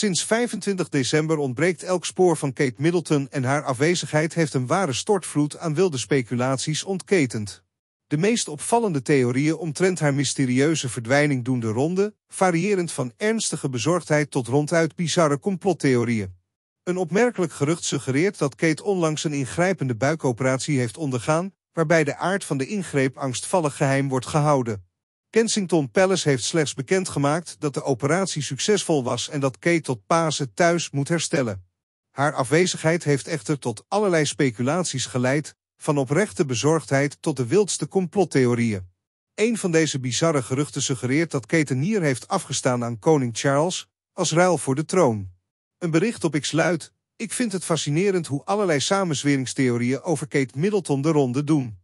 Sinds 25 december ontbreekt elk spoor van Kate Middleton en haar afwezigheid heeft een ware stortvloed aan wilde speculaties ontketend. De meest opvallende theorieën omtrent haar mysterieuze verdwijning doen de ronde, variërend van ernstige bezorgdheid tot ronduit bizarre complottheorieën. Een opmerkelijk gerucht suggereert dat Kate onlangs een ingrijpende buikoperatie heeft ondergaan, waarbij de aard van de ingreep angstvallig geheim wordt gehouden. Kensington Palace heeft slechts bekendgemaakt dat de operatie succesvol was en dat Kate tot Pasen thuis moet herstellen. Haar afwezigheid heeft echter tot allerlei speculaties geleid, van oprechte bezorgdheid tot de wildste complottheorieën. Een van deze bizarre geruchten suggereert dat Kate Nier heeft afgestaan aan koning Charles, als ruil voor de troon. Een bericht op X luidt, ik vind het fascinerend hoe allerlei samenzweringstheorieën over Kate Middleton de ronde doen.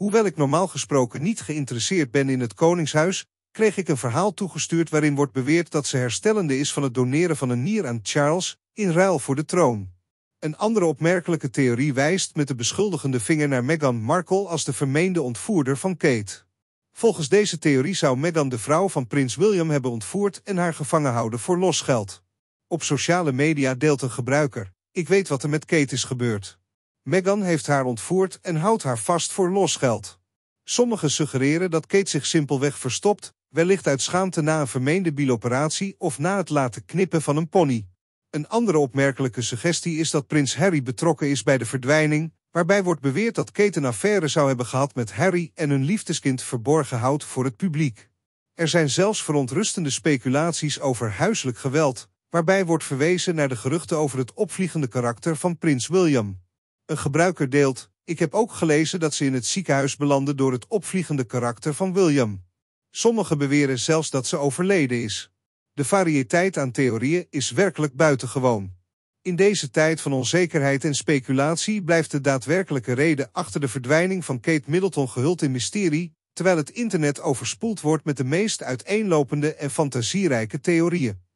Hoewel ik normaal gesproken niet geïnteresseerd ben in het Koningshuis, kreeg ik een verhaal toegestuurd waarin wordt beweerd dat ze herstellende is van het doneren van een nier aan Charles, in ruil voor de troon. Een andere opmerkelijke theorie wijst met de beschuldigende vinger naar Meghan Markle als de vermeende ontvoerder van Kate. Volgens deze theorie zou Meghan de vrouw van prins William hebben ontvoerd en haar gevangen houden voor losgeld. Op sociale media deelt een gebruiker, ik weet wat er met Kate is gebeurd. Meghan heeft haar ontvoerd en houdt haar vast voor losgeld. Sommigen suggereren dat Kate zich simpelweg verstopt, wellicht uit schaamte na een vermeende biloperatie of na het laten knippen van een pony. Een andere opmerkelijke suggestie is dat prins Harry betrokken is bij de verdwijning, waarbij wordt beweerd dat Kate een affaire zou hebben gehad met Harry en hun liefdeskind verborgen houdt voor het publiek. Er zijn zelfs verontrustende speculaties over huiselijk geweld, waarbij wordt verwezen naar de geruchten over het opvliegende karakter van prins William. Een gebruiker deelt, ik heb ook gelezen dat ze in het ziekenhuis belanden door het opvliegende karakter van William. Sommigen beweren zelfs dat ze overleden is. De variëteit aan theorieën is werkelijk buitengewoon. In deze tijd van onzekerheid en speculatie blijft de daadwerkelijke reden achter de verdwijning van Kate Middleton gehuld in mysterie, terwijl het internet overspoeld wordt met de meest uiteenlopende en fantasierijke theorieën.